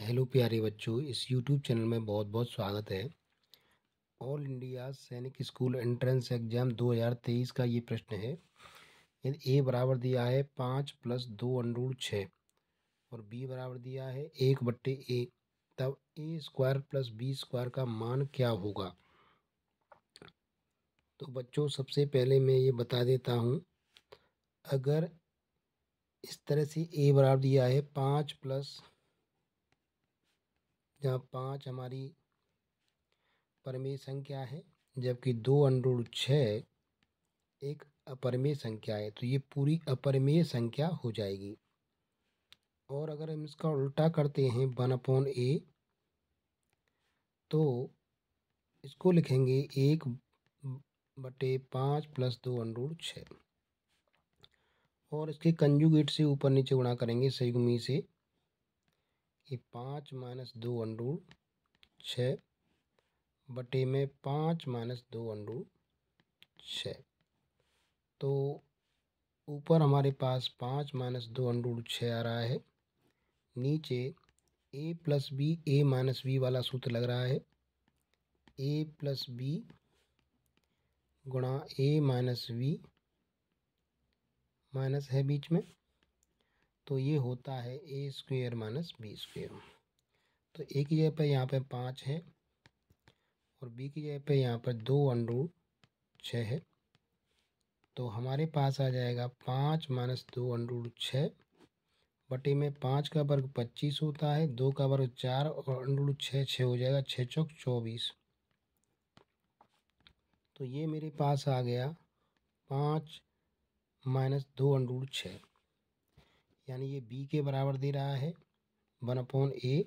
hello प्यारे बच्चों इस यूट्यूब चैनल में बहुत बहुत स्वागत है all India Sainik school entrance exam 2023 का ये प्रश्न है यदि ए बराबर दिया है पाँच प्लस दो अंडरूट छः और बी बराबर दिया है एक बट्टे ए तब A square plus B square का मान क्या होगा तो बच्चों सबसे पहले मैं ये बता देता हूँ अगर इस तरह से ए बराबर दिया है पाँच प्लस जहाँ पाँच हमारी परमेय संख्या है जबकि दो अनुरूढ़ छः एक अपरमेय संख्या है तो ये पूरी अपरमेय संख्या हो जाएगी और अगर हम इसका उल्टा करते हैं वन अपॉन ए तो इसको लिखेंगे एक बटे पाँच प्लस दो अनुरूढ़ छः और इसके कंजुगेट से ऊपर नीचे गुणा करेंगे सयुग्मी से कि पाँच माइनस दो अंडरूट छः बटे में पाँच माइनस दो अंडरूट छः तो ऊपर हमारे पास पाँच माइनस दो अंडरूट छ आ रहा है नीचे A plus B A minus B वाला सूत्र लग रहा है ए प्लस बी गुणा ए माइनस बी माइनस है बीच में तो ये होता है A square minus B square तो ए की जगह पर यहाँ पर पाँच है और बी की जगह पर यहाँ पर दो अंडरूट छः है तो हमारे पास आ जाएगा पाँच माइनस दो अंडरूट छः बटे में पाँच का वर्ग पच्चीस होता है दो का वर्ग चार और अंडरूट छः छः हो जाएगा छः चौक चौबीस तो ये मेरे पास आ गया पाँच माइनस दो अंडरूट छः यानी ये बी के बराबर दे रहा है वन अपॉन ए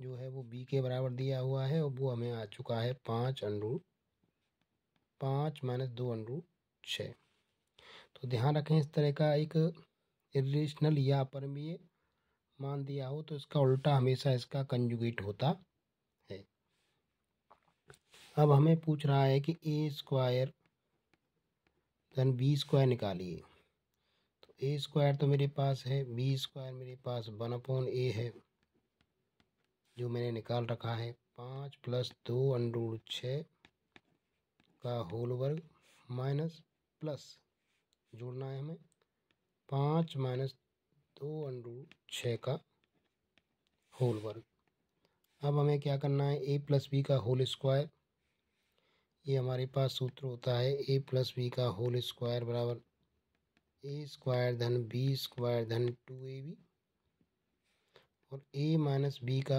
जो है वो बी के बराबर दिया हुआ है और वो हमें आ चुका है पाँच अनरू पाँच माइनस दो अनरू छः तो ध्यान रखें इस तरह का एक इेशनल या परमीय मान दिया हो तो इसका उल्टा हमेशा इसका कंजुगेट होता है अब हमें पूछ रहा है कि ए स्क्वायर धन बी स्क्वायर निकालिए ए स्क्वायर तो मेरे पास है बी स्क्वायर मेरे पास वन अपॉन ए है जो मैंने निकाल रखा है पाँच प्लस दो अंडरूट छ का होल वर्ग माइनस प्लस जोड़ना है हमें पाँच माइनस दो अंडू छः का होल वर्ग अब हमें क्या करना है ए प्लस बी का होल स्क्वायर ये हमारे पास सूत्र होता है ए प्लस बी का होल स्क्वायर बराबर ए स्क्वायर धन बी स्क्वायर धन टू ए बी और ए माइनस बी का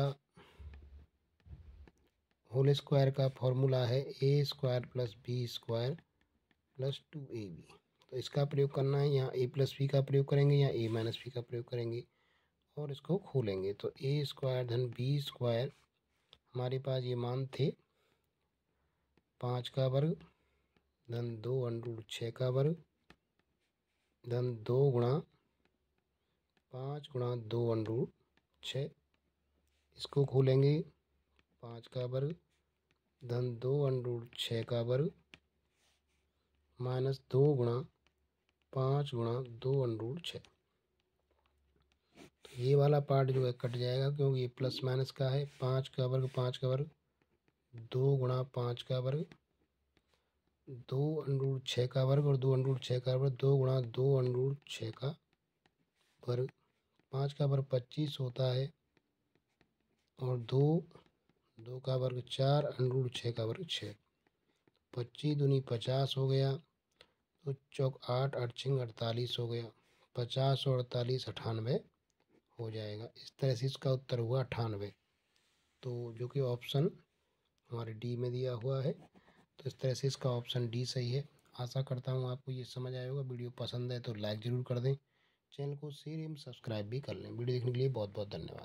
होल स्क्वायर का फॉर्मूला है A square plus B square plus two A B तो इसका प्रयोग करना है यहाँ ए प्लस बी का प्रयोग करेंगे या ए माइनस बी का प्रयोग करेंगे और इसको खोलेंगे तो ए स्क्वायर धन बी स्क्वायर हमारे पास ये मान थे पाँच का वर्ग धन दो अंडरूट छः का वर्ग धन दो गुणा पाँच गुणा दो रूट छः इसको खोलेंगे पाँच का वर्ग धन दो रूट छः का वर्ग माइनस दो गुणा पाँच गुणा दो रूट छः तो ये वाला पार्ट जो है कट जाएगा क्योंकि ये प्लस माइनस का है पाँच का वर्ग पाँच का वर्ग दो गुणा पाँच का वर्ग दो अनरूट छः का वर्ग और दो अनरूट छः का वर्ग दो गुणा दो अनरूट छः का वर्ग पाँच का वर्ग पच्चीस होता है और दो दो का वर्ग चार अनरूट छः का वर्ग छः पच्चीस दुनी पचास हो गया तो चौक आठ आठ छिंग अड़तालीस हो गया पचास और अड़तालीस अठानवे हो जाएगा इस तरह से इसका उत्तर हुआ अठानवे तो जो कि ऑप्शन हमारे डी में दिया हुआ है तो इस तरह से इसका ऑप्शन डी सही है आशा करता हूँ आपको ये समझ आया होगा वीडियो पसंद है तो लाइक ज़रूर कर दें चैनल को शेयर एवं सब्सक्राइब भी कर लें वीडियो देखने के लिए बहुत बहुत धन्यवाद